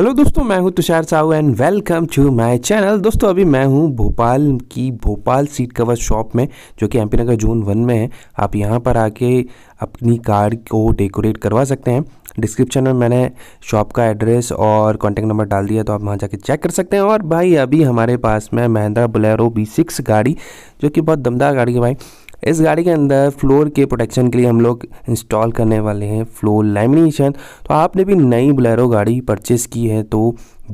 hello दोस्तों मैं हूं Tushar Sahu and welcome to my channel दोस्तों अभी मैं हूं भोपाल की भोपाल सीट कवर शॉप में जो कि एमपी नगर जून वन में है आप यहां पर आके अपनी कार को डेकोरेट करवा सकते हैं डिस्क्रिप्शन में मैंने शॉप का एड्रेस और कॉन्टैक्ट नंबर डाल दिया तो आप वहाँ जाके चेक कर सकते हैं और भाई अभी हमारे पास में महिंद्रा बुलेरो बी सिक्स गाड़ी जो कि बहुत दमदार गाड़ी है भाई इस गाड़ी के अंदर फ्लोर के प्रोटेक्शन के लिए हम लोग इंस्टॉल करने वाले हैं फ्लोर लैमिनेशन तो आपने भी नई बुलेरो गाड़ी परचेस की है तो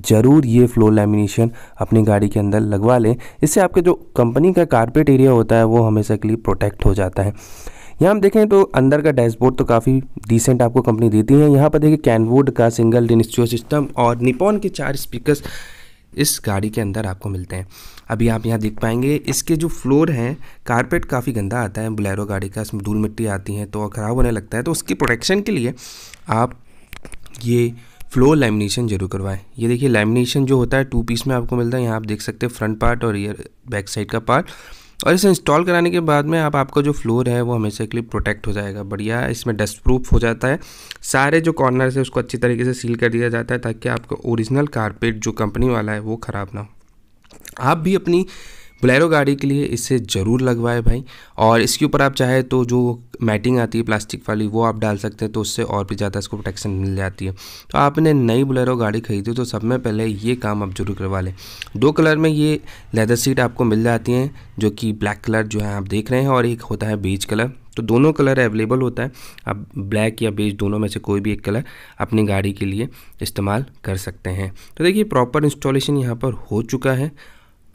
ज़रूर ये फ्लोर लैमिनेशन अपनी गाड़ी के अंदर लगवा लें इससे आपके जो कंपनी का कारपेट एरिया होता है वो हमेशा के लिए प्रोटेक्ट हो जाता है यहाँ हम देखें तो अंदर का डैशबोर्ड तो काफ़ी डिसेंट आपको कंपनी देती है यहाँ पर देखिए कैनवुड का सिंगल डिन सिस्टम और निपॉन के चार स्पीकर्स इस गाड़ी के अंदर आपको मिलते हैं अभी आप यहाँ देख पाएंगे इसके जो फ्लोर हैं कारपेट काफ़ी गंदा आता है बुलेरो गाड़ी का इसमें धूल मिट्टी आती है तो ख़राब होने लगता है तो उसकी प्रोटेक्शन के लिए आप ये फ्लोर लैमिनेशन जरूर करवाएं ये देखिए लैमिनेशन जो होता है टू पीस में आपको मिलता है यहाँ आप देख सकते हैं फ्रंट पार्ट और ये बैक साइड का पार्ट और इसे इंस्टॉल कराने के बाद में आप आपका जो फ्लोर है वो हमेशा के लिए प्रोटेक्ट हो जाएगा बढ़िया इसमें डस्ट प्रूफ हो जाता है सारे जो कॉर्नर है उसको अच्छी तरीके से सील कर दिया जाता है ताकि आपका ओरिजिनल कारपेट जो कंपनी वाला है वो ख़राब ना हो आप भी अपनी बुलेरो गाड़ी के लिए इसे ज़रूर लगवाएं भाई और इसके ऊपर आप चाहे तो जो मैटिंग आती है प्लास्टिक वाली वो आप डाल सकते हैं तो उससे और भी ज़्यादा इसको प्रोटेक्शन मिल जाती है तो आपने नई बुलेरो गाड़ी खरीदी तो सब में पहले ये काम आप जरूर करवा लें दो कलर में ये लेदर सीट आपको मिल जाती हैं जो कि ब्लैक कलर जो है आप देख रहे हैं और एक होता है बीच कलर तो दोनों कलर अवेलेबल होता है आप ब्लैक या बेज दोनों में से कोई भी एक कलर अपनी गाड़ी के लिए इस्तेमाल कर सकते हैं तो देखिए प्रॉपर इंस्टॉलेशन यहाँ पर हो चुका है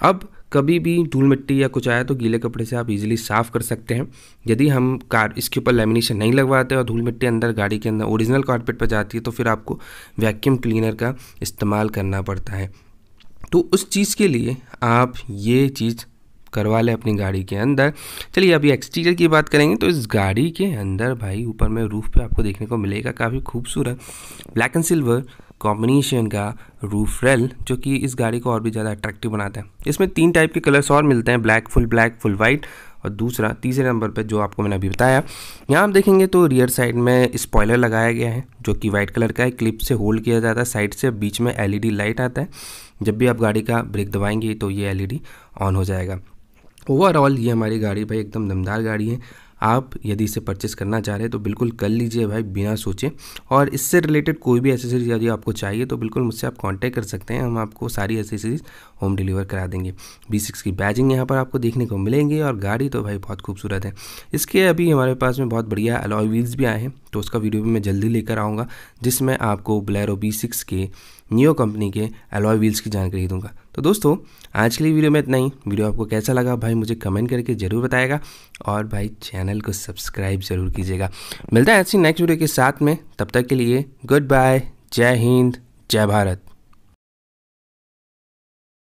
अब कभी भी धूल मिट्टी या कुछ आया तो गीले कपड़े से आप इजीली साफ़ कर सकते हैं यदि हम कार इसके ऊपर लेमिनेशन नहीं लगवाते और धूल मिट्टी अंदर गाड़ी के अंदर ओरिजिनल कारपेट पर जाती है तो फिर आपको वैक्यूम क्लीनर का इस्तेमाल करना पड़ता है तो उस चीज़ के लिए आप ये चीज़ करवा लें अपनी गाड़ी के अंदर चलिए अभी एक्सटीरियर की बात करेंगे तो इस गाड़ी के अंदर भाई ऊपर में रूफ पे आपको देखने को मिलेगा काफ़ी खूबसूरत ब्लैक एंड सिल्वर कॉम्बिनेशन का रूफ रेल जो कि इस गाड़ी को और भी ज़्यादा अट्रैक्टिव बनाता है इसमें तीन टाइप के कलर्स और मिलते हैं black full black full white और दूसरा तीसरे नंबर पर जो आपको मैंने अभी बताया यहाँ आप देखेंगे तो रियर साइड में स्पॉयलर लगाया गया है जो कि वाइट कलर का है क्लिप से होल्ड किया जाता है साइड से बीच में एलईडी लाइट आता है जब भी आप गाड़ी का ब्रेक दबाएंगे तो ये एलईडी ऑन हो जाएगा ओवरऑल ये हमारी गाड़ी भाई एकदम दमदार गाड़ी है आप यदि इसे परचेस करना चाह रहे हैं तो बिल्कुल कर लीजिए भाई बिना सोचे और इससे रिलेटेड कोई भी एसेसरीज यदि आपको चाहिए तो बिल्कुल मुझसे आप कॉन्टैक्ट कर सकते हैं हम आपको सारी एसेसरीज होम डिलीवर करा देंगे बी सिक्स की बैजिंग यहाँ पर आपको देखने को मिलेंगी और गाड़ी तो भाई बहुत खूबसूरत है इसके अभी हमारे पास में बहुत बढ़िया अलॉय व्हील्स भी आए हैं तो उसका वीडियो भी मैं जल्दी लेकर आऊँगा जिसमें आपको ब्लैरो बी सिक्स के न्यू कंपनी के अलॉय व्हील्स की जानकारी दूंगा तो दोस्तों आज के लिए वीडियो में इतना ही वीडियो आपको कैसा लगा भाई मुझे कमेंट करके ज़रूर बताएगा और भाई चैनल को सब्सक्राइब ज़रूर कीजिएगा मिलता है ऐसी नेक्स्ट वीडियो के साथ में तब तक के लिए गुड बाय जय हिंद जय भारत